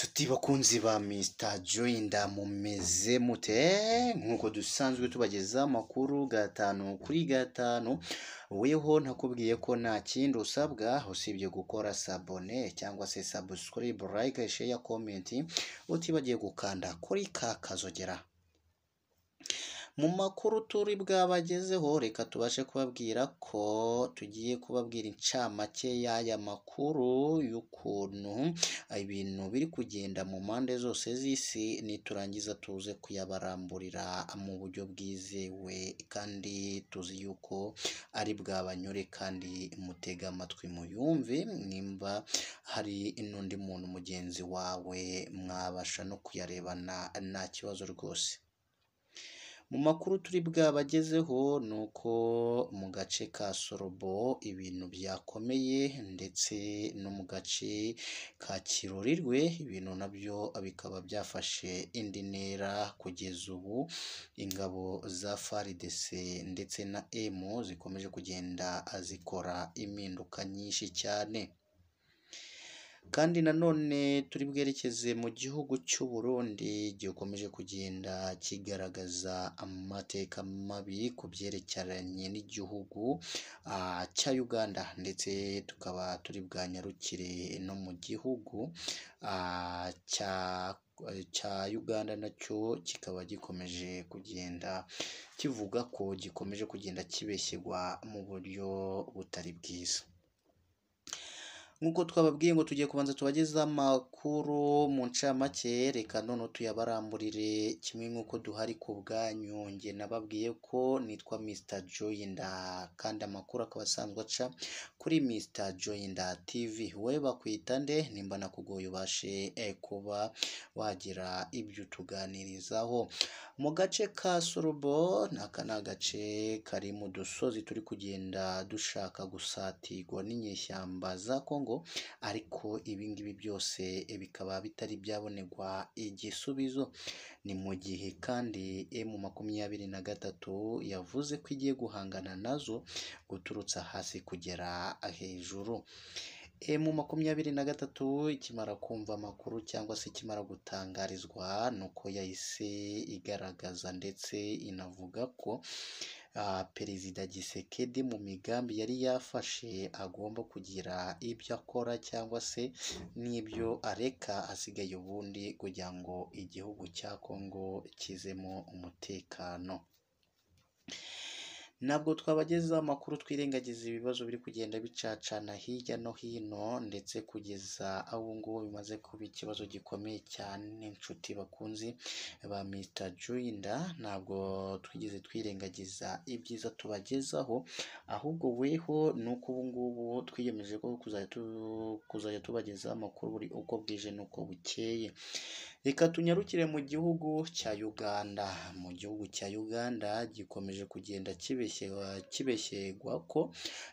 nshuti bakunzi ba misita joyinda mumeze mute nk'uko dusanzwe tubageza amakuru gatanu kuri gatanu weho ntakubwiye ko nta kindi usabwa usibye gukora sabone cyangwa se sabusikuribe layike sheya komenti utibagiye gukanda kuri ka kazogera Mu makuru turi bwabagezeho reka tubashe kubabwira ko tugiye kubabwira incamake y'aya makuru y'ukuntu ibintu biri kugenda mu mpande zose z'isi niturangiza tuze kuyabaramburira mu buryo bwizewe kandi tuzi yuko ari bwabanyure kandi mutega amatwi muyumve nimba hari n'undi muntu mugenzi wawe mwabasha no kuyarebana nta kibazo rwose. Mu makuru turi bwabagezeho ni uko mu gace ka Sorobo ibintu byakomeye ndetse no mu gace ka Kirurirwe ibintu nabyo bikaba byafashe indi ntera kugeza ubu, ingabo za FARDC ndetse na e M zikomeje kugenda zikora impinduka nyinshi cyane. kandi nanone turi bwerekeze mu gihugu cy'u Burundi gikomeje kugenda kigaragaza amateka mabi ku byerekeranye n'igihugu cya Uganda ndetse tukaba turi bwanyarukire no mu gihugu cya Uganda nacyo kikaba gikomeje kugenda kivuga ko gikomeje kugenda kibeshyerwa mu buryo butari bwiza. nk'uko twababwiye ngo tugiye kubanza tubagezeho amakuru mu ncamake reka none tuyabaramburire kimwe nk'uko duhari ku bwanyu nge nababwiye ko nitwa misita joyinda kandi amakuru akaba asanzwe aca kuri misita joyinda TV wowe bakwita nde nimba nakugoye ubashe e, kuba wagira ibyo tuganirizaho mu gace ka sorobo aka ni agace kari mu dusozi turi kugenda dushaka gusatirwa n'inyeshyamba za kongo umutungo ariko ibi ngibi byose eh, bikaba bitari byabonerwa igisubizo, ni mu gihe kandi emu eh, makumyabiri na gatatu yavuze ko igiye guhangana nazo guturutse hasi kugera hejuru. Emu eh, makumyabiri na gatatu ikimara kumva amakuru cyangwa se ikimara gutangarizwa ni uko yahise igaragaza ndetse inavuga ko perezida Gisekedi mu migambi yari yafashe agomba kugira ibyo akora cyangwa se n'ibyo areka asigaye ubundi kugira ngo igihugu cya Kongo kizemo umutekano. Ntabwo twabagezaho amakuru twirengagiza ibibazo biri kugenda bicacana hirya no hino ndetse kugeza aho ngubu bimaze kuba ikibazo gikomeye cyane inshuti bakunzi ba Mr Joyinda, ntabwo twigeze twirengagiza ibyiza tubagezaho ahubwo weho ni uko ubu ngubu twiyemeje ko kuzajya tubagezaho amakuru buri uko bwije n'uko bukeye. Reka tunyarukire mu gihugu cya Uganda, mu gihugu cya Uganda gikomeje kugenda kibeshya kibeshywa kibeshyerwa ko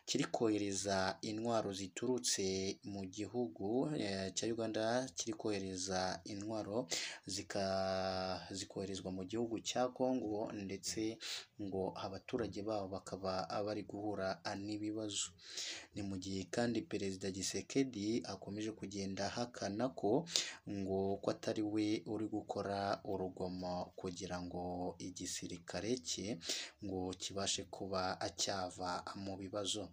kiri kohereza intwaro ziturutse mu gihugu eh, cya Uganda kiri kohereza intwaro zikoherezwa mu gihugu cya Congo ndetse ngo abaturage babo bakaba bari guhura n'ibibazo, ni mu gihe kandi Perezida Gisekedi akomeje kugenda ahakana ko ngo ko atari we uri gukora urugomo kugira ngo igisirikare cye ngo kibashe kuba acyava mu bibazo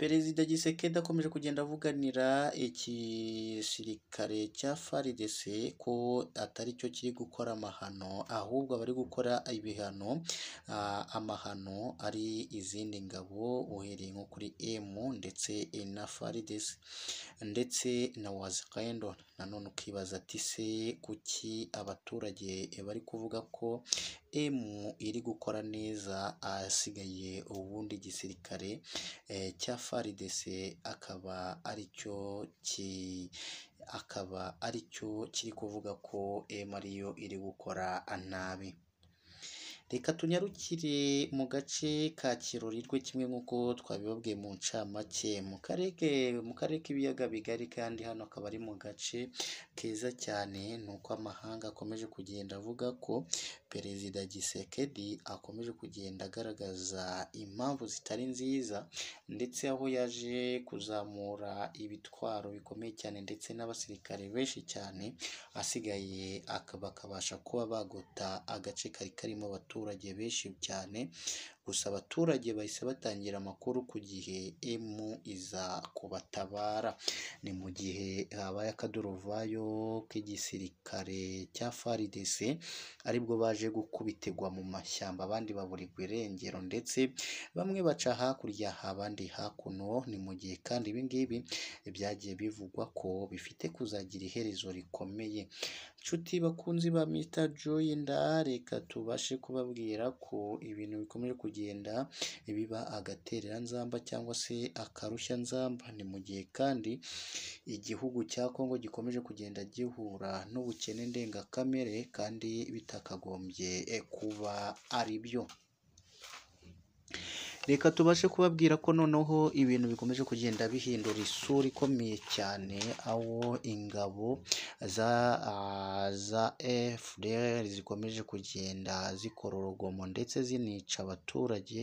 perezida gisekedi akomeje kugenda avuganira igisirikare cya FARDC ko atari cyo kiri gukora amahano ahubwo abari gukora ibihano amahano ari izindi ngabo uhereye nko kuri M ndetse na FARDC ndetse na Wazirendo nanone ukibaza ati se kuki abaturage bari kuvuga ko emu iri gukora neza ahasigaye ubundi gisirikare eh, cya faridese akaba aricyo ki akaba aricyo kiri kuvuga ko emu ariyo iri gukora nabi. Reka tunyarukire mu gace ka Kirurirwe kimwe nk'uko twabibabwiye mu ncamake, mu karere k'ibiyaga bigari kandi hano akaba ari mu gace keza cyane, ni uko amahanga akomeje kugenda avuga ko Perezida Gisekedi akomeje kugenda agaragaza impamvu zitari nziza ndetse aho yaje kuzamura ibitwaro bikomeye cyane ndetse n'abasirikare benshi cyane, asigaye bakabasha kuba bagota agace kari karimo abaturage. abaturage benshi cyane, gusa abaturage bahise batangira amakuru ku gihe emu izi kuza kubatabara, ni mu gihe habaye akaduruvayo k'igisirikare cya FARDC aribwo baje gukubitirwa mu mashyamba abandi baburirwa irengero ndetse bamwe baca hakurya abandi hakuno, ni mu gihe kandi ibi byagiye bivugwa ko bifite kuzagira iherezo rikomeye, nshuti bakunzi ba Mr Joy reka tubashe kubabwira ko ibintu bikomeje kugenda biba agatereranzamba cyangwa se akarushya y'inzamba ni mu gihe kandi igihugu cya Congo gikomeje kugenda gihura n'ubukene ndengakamere kandi bitakagombye eh, kuba ari byo. reka tubashe kubabwira ko noneho ibintu bikomeje kugenda bihindura isura ikomeye cyane aho ingabo za za FDR zikomeje kugenda zikora urugomo ndetse zinica abaturage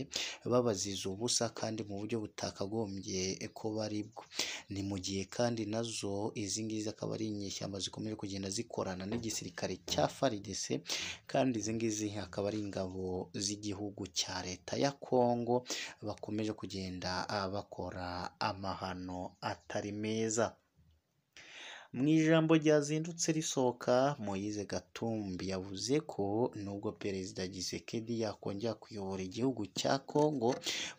babaziza ubusa kandi mu buryo butakagombye ko ari bwo, ni mu gihe kandi nazo izi ngizi akaba ari inyeshyamba zikomeje kugenda zikorana n'igisirikare cya FARDC kandi izi ngizi akaba ari ingabo z'igihugu cya leta ya Kongo. bakomeje kugenda ah, bakora amahano atari meza. Mu ijambo ryazindutse risohoka Moise Gatumbi yavuze ko nubwo Perezida Gisekedi yakongera kuyobora igihugu cya Congo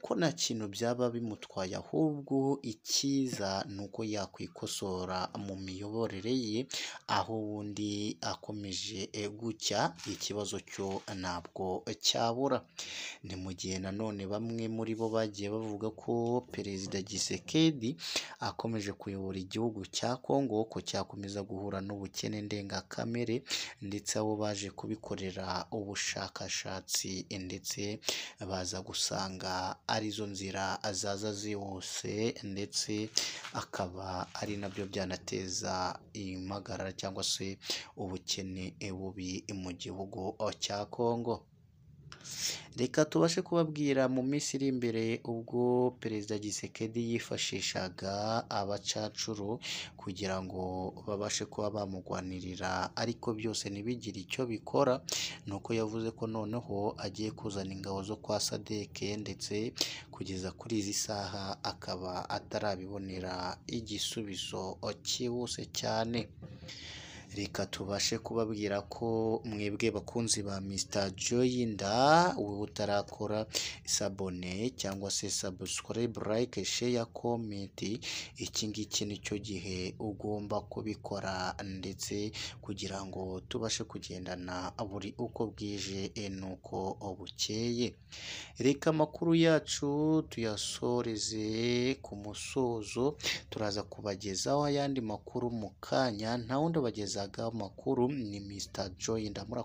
ko nta kintu byaba bimutwaye ahubwo icyiza ni uko yakwikosora mu miyoborere ye aho ubundi akomeje e, gutya ikibazo cyo ntabwo cyabura. Ni mu gihe nanone bamwe muri bo bagiye bavuga ko Perezida Gisekedi akomeje kuyobora igihugu cya Congo. ko cyakomeza guhura n'ubukene ndengakamere ndetse abo baje kubikorera ubushakashatsi ndetse baza gusanga arizo nzira zaza zihuse ndetse akaba ari nabyo byanateza impagarara cyangwa se ubukene bubi mu gihugu cya Kongo. Reka tubashe kubabwira mu minsi iri imbere ubwo Perezida Gisekedi yifashishaga abacacuru kugira ngo babashe kuba bamugwanirira ariko byose ntibigire icyo bikora ni uko yavuze ko noneho agiye kuzana ingabo zo kwa Sadeke ndetse kugeza kuri izi saha akaba atarabibonera igisubizo cyihuse cyane. reka tubashe kubabwira ko mwebwe bakunzi ba Mr Joyinda ubu utarakora isabone cyangwa se subscribe like share comment iki ngiki nicyo gihe ugomba kubikora ndetse kugira ngo tubashe kugendana buri uko bwije nuko bukeye reka amakuru yacu tuyasoreze ku musozo turaza kubagezaho ayandi makuru mu kanya nta wundi abagezaho amakuru ni Mr Joy Ndamura